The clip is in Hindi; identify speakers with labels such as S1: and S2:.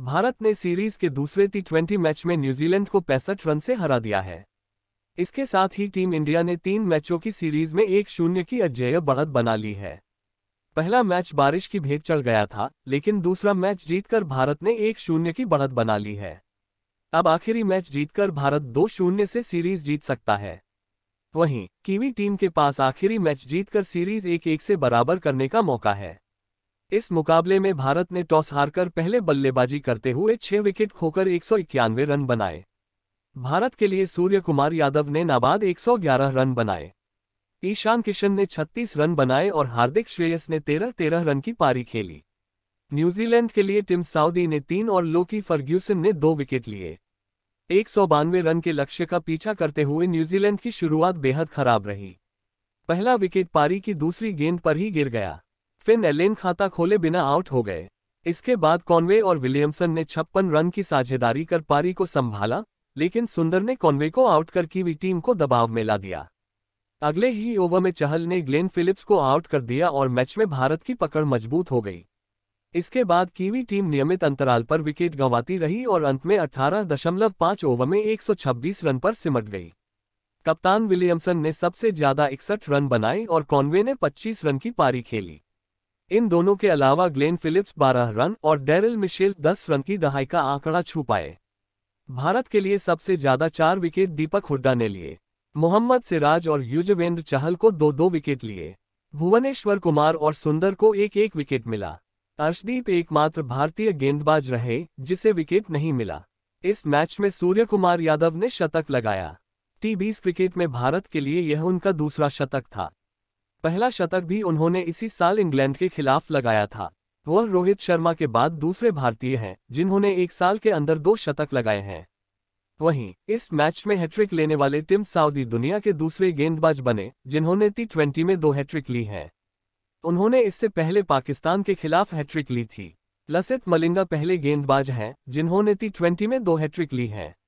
S1: भारत ने सीरीज के दूसरे टी ट्वेंटी मैच में न्यूजीलैंड को पैंसठ रन से हरा दिया है इसके साथ ही टीम इंडिया ने तीन मैचों की सीरीज में एक शून्य की अजय बढ़त बना ली है पहला मैच बारिश की भेंट चढ़ गया था लेकिन दूसरा मैच जीतकर भारत ने एक शून्य की बढ़त बना ली है अब आखिरी मैच जीतकर भारत दो शून्य से सीरीज जीत सकता है वहीं कीवी टीम के पास आखिरी मैच जीतकर सीरीज एक एक से बराबर करने का मौका है इस मुकाबले में भारत ने टॉस हारकर पहले बल्लेबाजी करते हुए छह विकेट खोकर एक रन बनाए भारत के लिए सूर्य कुमार यादव ने नाबाद 111 रन बनाए ईशान किशन ने 36 रन बनाए और हार्दिक श्रेयस ने 13-13 रन की पारी खेली न्यूजीलैंड के लिए टिम साउदी ने तीन और लोकी फर्ग्यूसन ने दो विकेट लिए एक रन के लक्ष्य का पीछा करते हुए न्यूजीलैंड की शुरुआत बेहद खराब रही पहला विकेट पारी की दूसरी गेंद पर ही गिर गया फिन एलेन खाता खोले बिना आउट हो गए इसके बाद कॉनवे और विलियमसन ने छप्पन रन की साझेदारी कर पारी को संभाला लेकिन सुंदर ने कॉनवे को आउट कर कीवी टीम को दबाव में ला दिया अगले ही ओवर में चहल ने ग्लेन फिलिप्स को आउट कर दिया और मैच में भारत की पकड़ मजबूत हो गई इसके बाद कीवी टीम नियमित अंतराल पर विकेट गंवाती रही और अंत में 18.5 ओवर में 126 रन पर सिमट गई कप्तान विलियमसन ने सबसे ज्यादा इकसठ रन बनाए और कॉनवे ने 25 रन की पारी खेली इन दोनों के अलावा ग्लेन फिलिप्स 12 रन और डेरिल मिशेल 10 रन की दहाई का आंकड़ा छू पाए भारत के लिए सबसे ज्यादा चार विकेट दीपक हुड्डा ने लिए मोहम्मद सिराज और युजवेंद्र चहल को दो दो विकेट लिए भुवनेश्वर कुमार और सुंदर को एक एक विकेट मिला अर्शदीप एकमात्र भारतीय गेंदबाज रहे जिसे विकेट नहीं मिला इस मैच में सूर्य कुमार यादव ने शतक लगाया टी बीस क्रिकेट में भारत के लिए यह उनका दूसरा शतक था पहला शतक भी उन्होंने इसी साल इंग्लैंड के खिलाफ लगाया था वह रोहित शर्मा के बाद दूसरे भारतीय हैं जिन्होंने एक साल के अंदर दो शतक लगाए हैं वहीं इस मैच में हैट्रिक लेने वाले टिम साउदी दुनिया के दूसरे गेंदबाज बने जिन्होंने टी ट्वेंटी में दो हैट्रिक ली हैं उन्होंने इससे पहले पाकिस्तान के खिलाफ हैट्रिक ली थी लसित मलिंगा पहले गेंदबाज हैं जिन्होंने टी ट्वेंटी में दो हैट्रिक ली हैं